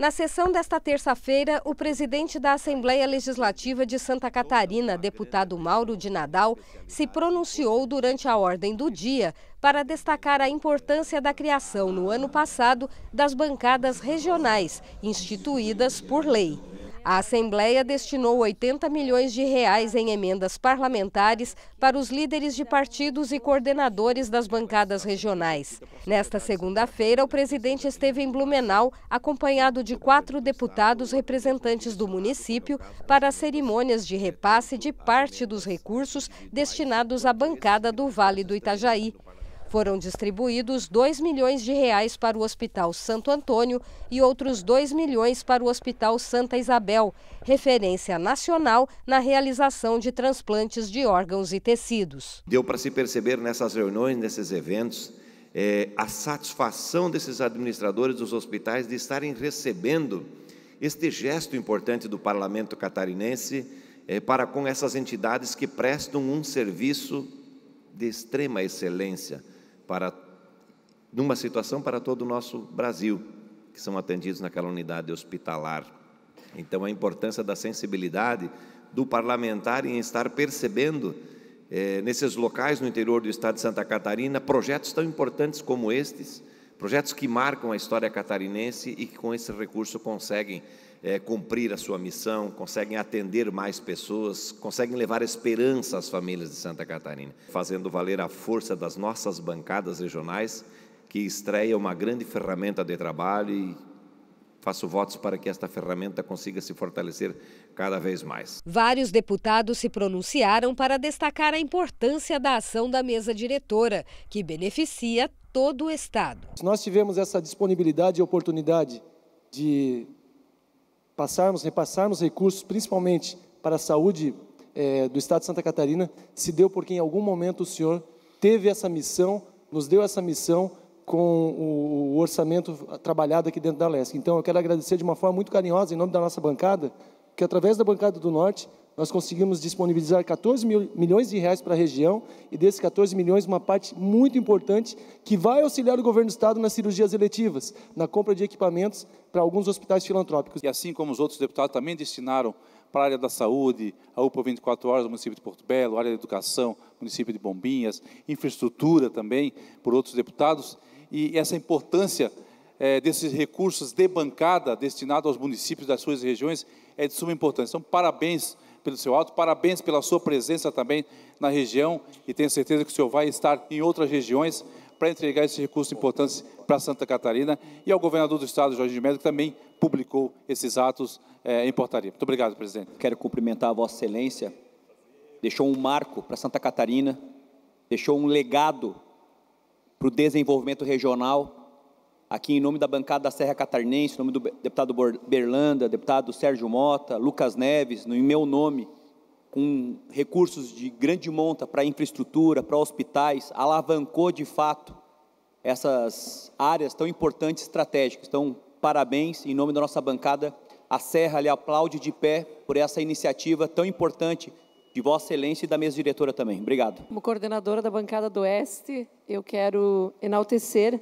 Na sessão desta terça-feira, o presidente da Assembleia Legislativa de Santa Catarina, deputado Mauro de Nadal, se pronunciou durante a ordem do dia para destacar a importância da criação, no ano passado, das bancadas regionais, instituídas por lei. A Assembleia destinou 80 milhões de reais em emendas parlamentares para os líderes de partidos e coordenadores das bancadas regionais. Nesta segunda-feira, o presidente esteve em Blumenau, acompanhado de quatro deputados representantes do município, para cerimônias de repasse de parte dos recursos destinados à bancada do Vale do Itajaí. Foram distribuídos 2 milhões de reais para o Hospital Santo Antônio e outros 2 milhões para o Hospital Santa Isabel, referência nacional na realização de transplantes de órgãos e tecidos. Deu para se perceber nessas reuniões, nesses eventos, é, a satisfação desses administradores dos hospitais de estarem recebendo este gesto importante do parlamento catarinense é, para com essas entidades que prestam um serviço de extrema excelência para numa situação para todo o nosso Brasil, que são atendidos naquela unidade hospitalar. Então, a importância da sensibilidade do parlamentar em estar percebendo, eh, nesses locais no interior do estado de Santa Catarina, projetos tão importantes como estes, projetos que marcam a história catarinense e que com esse recurso conseguem é, cumprir a sua missão, conseguem atender mais pessoas, conseguem levar esperança às famílias de Santa Catarina, fazendo valer a força das nossas bancadas regionais, que estreia uma grande ferramenta de trabalho e Faço votos para que esta ferramenta consiga se fortalecer cada vez mais. Vários deputados se pronunciaram para destacar a importância da ação da mesa diretora, que beneficia todo o Estado. Nós tivemos essa disponibilidade e oportunidade de passarmos, repassarmos recursos, principalmente para a saúde é, do Estado de Santa Catarina, se deu porque em algum momento o senhor teve essa missão, nos deu essa missão com o orçamento trabalhado aqui dentro da LESC. Então, eu quero agradecer de uma forma muito carinhosa, em nome da nossa bancada, que através da bancada do Norte, nós conseguimos disponibilizar 14 mil, milhões de reais para a região, e desses 14 milhões, uma parte muito importante, que vai auxiliar o governo do Estado nas cirurgias eletivas, na compra de equipamentos para alguns hospitais filantrópicos. E assim como os outros deputados também destinaram para a área da saúde, a UPA 24 horas do município de Porto Belo, a área da educação, município de Bombinhas, infraestrutura também, por outros deputados, e essa importância é, desses recursos de bancada destinados aos municípios das suas regiões é de suma importância. Então, parabéns pelo seu alto, parabéns pela sua presença também na região e tenho certeza que o senhor vai estar em outras regiões para entregar esses recursos importantes para Santa Catarina e ao governador do Estado, Jorge de Mello, que também publicou esses atos é, em portaria. Muito obrigado, presidente. Quero cumprimentar a Vossa Excelência. Deixou um marco para Santa Catarina, deixou um legado para o desenvolvimento regional, aqui em nome da bancada da Serra Catarinense, em nome do deputado Berlanda, deputado Sérgio Mota, Lucas Neves, no meu nome, com recursos de grande monta para infraestrutura, para hospitais, alavancou de fato essas áreas tão importantes estratégicas. Então, parabéns em nome da nossa bancada. A Serra lhe aplaude de pé por essa iniciativa tão importante de Vossa Excelência e da mesa diretora também. Obrigado. Como coordenadora da bancada do Oeste, eu quero enaltecer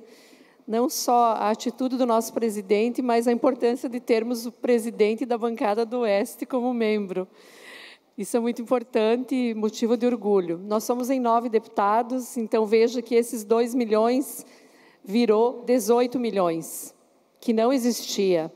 não só a atitude do nosso presidente, mas a importância de termos o presidente da bancada do Oeste como membro. Isso é muito importante e motivo de orgulho. Nós somos em nove deputados, então veja que esses 2 milhões virou 18 milhões, que não existia.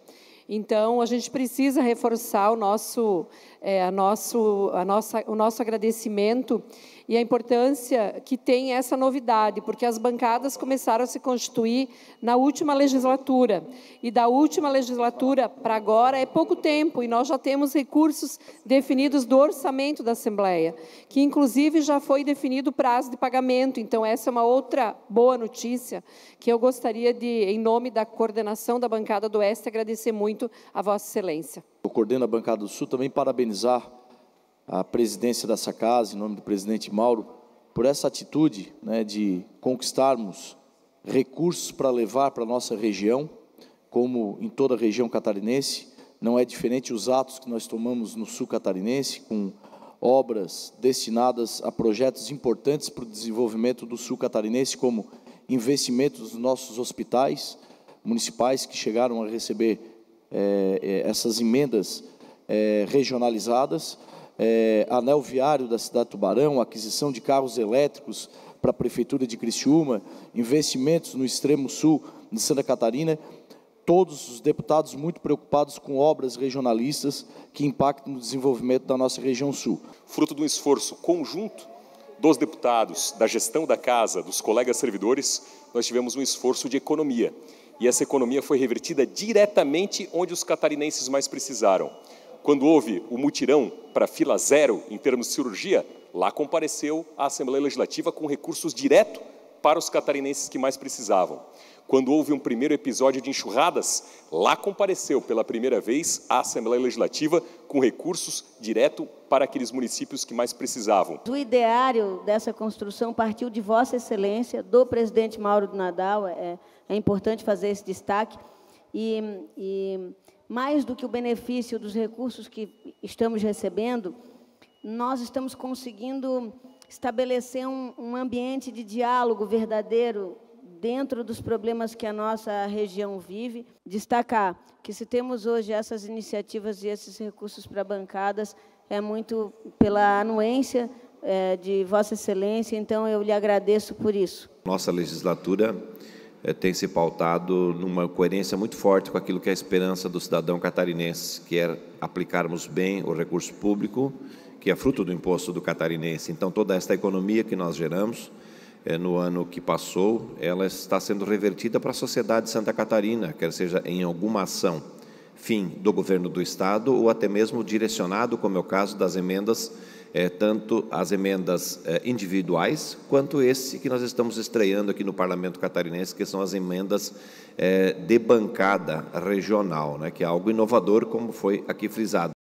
Então, a gente precisa reforçar o nosso é, a nosso, a nossa, o nosso agradecimento e a importância que tem essa novidade, porque as bancadas começaram a se constituir na última legislatura. E da última legislatura para agora é pouco tempo, e nós já temos recursos definidos do orçamento da Assembleia, que inclusive já foi definido o prazo de pagamento. Então, essa é uma outra boa notícia que eu gostaria de, em nome da coordenação da bancada do Oeste, agradecer muito a Vossa Excelência. Eu coordeno a Bancada do Sul, também parabenizar a presidência dessa casa, em nome do presidente Mauro, por essa atitude né, de conquistarmos recursos para levar para a nossa região, como em toda a região catarinense. Não é diferente os atos que nós tomamos no sul catarinense, com obras destinadas a projetos importantes para o desenvolvimento do sul catarinense, como investimentos nos nossos hospitais municipais, que chegaram a receber é, é, essas emendas é, regionalizadas, é, anel viário da cidade de Tubarão, aquisição de carros elétricos para a Prefeitura de Criciúma, investimentos no extremo sul de Santa Catarina, todos os deputados muito preocupados com obras regionalistas que impactam no desenvolvimento da nossa região sul. Fruto de um esforço conjunto dos deputados, da gestão da casa, dos colegas servidores, nós tivemos um esforço de economia. E essa economia foi revertida diretamente onde os catarinenses mais precisaram. Quando houve o mutirão para fila zero em termos de cirurgia, lá compareceu a Assembleia Legislativa com recursos direto para os catarinenses que mais precisavam. Quando houve um primeiro episódio de enxurradas, lá compareceu pela primeira vez a Assembleia Legislativa com recursos direto para aqueles municípios que mais precisavam. O ideário dessa construção partiu de Vossa Excelência, do presidente Mauro Nadal. É é importante fazer esse destaque. E, e mais do que o benefício dos recursos que estamos recebendo, nós estamos conseguindo estabelecer um, um ambiente de diálogo verdadeiro dentro dos problemas que a nossa região vive. Destacar que se temos hoje essas iniciativas e esses recursos para bancadas, é muito pela anuência é, de Vossa Excelência, então eu lhe agradeço por isso. Nossa legislatura eh, tem se pautado numa coerência muito forte com aquilo que é a esperança do cidadão catarinense, que é aplicarmos bem o recurso público, que é fruto do imposto do catarinense. Então, toda esta economia que nós geramos eh, no ano que passou, ela está sendo revertida para a sociedade de Santa Catarina, quer seja em alguma ação, fim do governo do Estado ou até mesmo direcionado, como é o caso das emendas é, tanto as emendas é, individuais, quanto esse que nós estamos estreando aqui no Parlamento Catarinense, que são as emendas é, de bancada regional, né, que é algo inovador, como foi aqui frisado.